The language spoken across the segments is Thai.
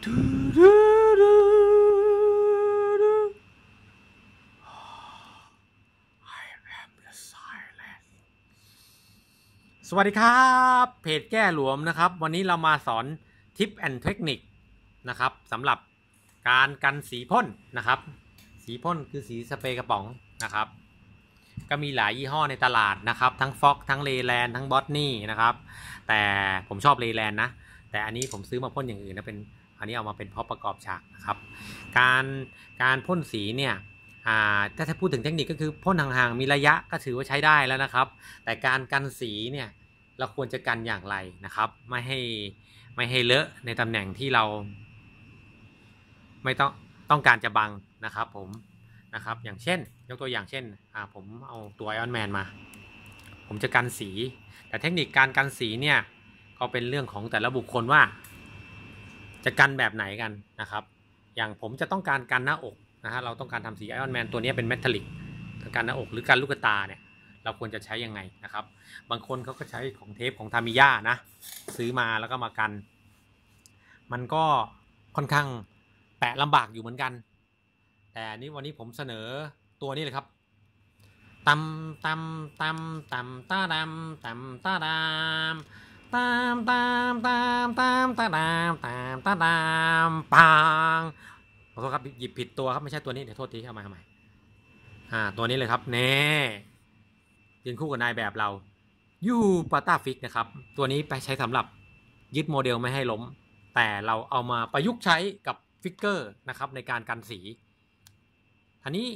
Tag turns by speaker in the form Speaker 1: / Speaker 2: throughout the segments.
Speaker 1: สวัสดีครับ เพจแก้หลวมนะครับ วันนี้เรามาสอนทิปแอนเทคนิคนะครับสำหรับการกันสีพ่นนะครับ สีพ่นคือสีสเปรย์กระป๋องนะครับ ก็มีหลายยี่ห้อในตลาดนะครับ ทั้งฟ็อกทั้งเลแลนทั้งบอสนี่นะครับ แต่ผมชอบเลแลนนะแต่อันนี้ผมซื้อมาพ่นอย่างอื่นนะเป็นอันนี้เอามาเป็นพอประกอบฉากนะครับ การการพ่นสีเนี่ยถ้าจะพูดถึงเทคนิคก็คือพ่นห่างๆมีระยะก็ถือว่าใช้ได้แล้วนะครับ แต่การกันสีเนี่ยเราควรจะกันอย่างไรนะครับ ไม่ให้ไม่ให้เลอะในตำแหน่งที่เรา ไม่ต้องต้องการจะบังนะครับ ผมนะครับอย่างเช่น ยกตัวอย่างเช่นผมเอาตัวไอออนแมนมา ผมจะกันสี แต่เทคนิคการกันสีเนี่ยก็เป็นเรื่องของแต่ละบุคคลว่า จะกันแบบไหนกันนะครับ อย่างผมจะต้องการกันหน้าอกนะฮะเราต้องการทำสีไอออนแมน ตัวนี้เป็นเมทัลลิกกันหน้าอกหรือการลูกตาเนี่ย เราควรจะใช้ยังไงนะครับ บางคนเขาก็ใช้ของเทปของทามิยานะ ซื้อมาแล้วก็มากัน มันก็ค่อนข้างแปะลำบากอยู่เหมือนกัน แต่นี่วันนี้ผมเสนอตัวนี้เลยครับตำตำตำตำตาดำตำตาดำตามตามตามตามตามตามตามตามมปังขอโทษครับหยิบผิดตัวครับไม่ใช่ตัวนี้เดี๋ยวโทษทีเอามาเอามอ่าตัวนี้เลยครับแน่ยืนคู่กับนายแบบเรายูปาต้าฟิกนะครับ ตัวนี้ไปใช้สำหรับยึดโมเดลไม่ให้ล้ม แต่เราเอามาประยุกต์ใช้กับฟิกเกอร์นะครับ ในการกันสีทีนี้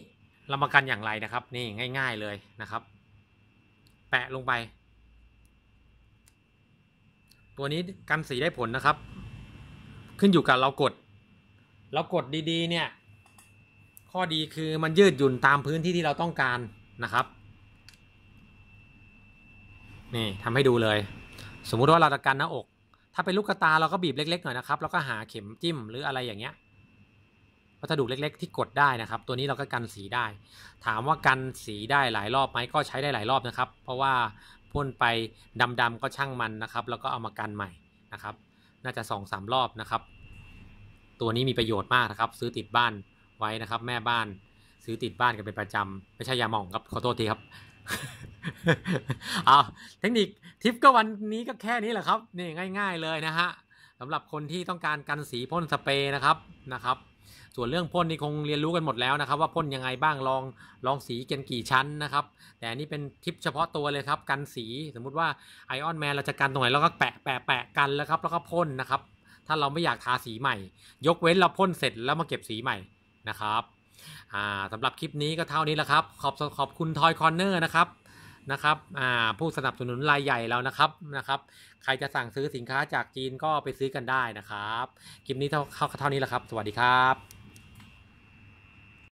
Speaker 1: เรามากันอย่างไรนะครับนี่ง่าย ๆเลยนะครับ แปะลงไปัวนี้กันสีได้ผลนะครับขึ้นอยู่กับเรากด เรากดดีๆ เนี่ย ข้อดีคือมันยืดหยุ่นตามพื้นที่ที่เราต้องการนะครับ นี่ทำให้ดูเลย สมมุติว่าเราจะกันหน้าอก ถ้าเป็นลูกตาเราก็บีบเล็ก ๆ หน่อยนะครับแล้วก็หาเข็มจิ้มหรืออะไรอย่างเงี้ยวัสดุเล็ก ๆ ที่กดได้นะครับ ตัวนี้เราก็กันสีได้ถามว่ากันสีได้หลายรอบไหมก็ใช้ได้หลายรอบนะครับ เพราะว่าพ่นไปดำๆก็ช่างมันนะครับ แล้วก็เอามากันใหม่นะครับ น่าจะ2อสรอบนะครับ ตัวนี้มีประโยชน์มากนะครับ ซื้อติดบ้านไว้นะครับ แม่บ้านซื้อติดบ้านกันเป็นประจำไม่ใช่ยาหม่องครับขอโทษทีครับเอาเทคนิคทิปก็วันนี้ก็แค่นี้แหละครับนี่ง่าย ๆ เลยนะฮะสำหรับคนที่ต้องการกันสีพ่นสเปรย์นะครับนะครับส่วนเรื่องพ่นนี่คงเรียนรู้กันหมดแล้วนะครับ ว่าพ่นยังไงบ้างลองลองสีกันกี่ชั้นนะครับ แต่นี่เป็นทิปเฉพาะตัวเลยครับกันสีสมมุติว่าไอออนแมนเราจะกันตรงไหนเราก็แปะแปะแปะกันแล้วครับแล้วก็พ่นนะครับถ้าเราไม่อยากทาสีใหม่ ยกเว้นเราพ่นเสร็จแล้วมาเก็บสีใหม่นะครับสำหรับคลิปนี้ก็เท่านี้แล้วครับ ขอบขอบคุณทอยคอนเนอร์นะครับนะครับผู้สนับสนุนรายใหญ่แล้วนะครับนะครับ ใครจะสั่งซื้อสินค้าจากจีนก็ไปซื้อกันได้นะครับ คลิปนี้เท่าเท่านี้แล้วครับ สวัสดีครับ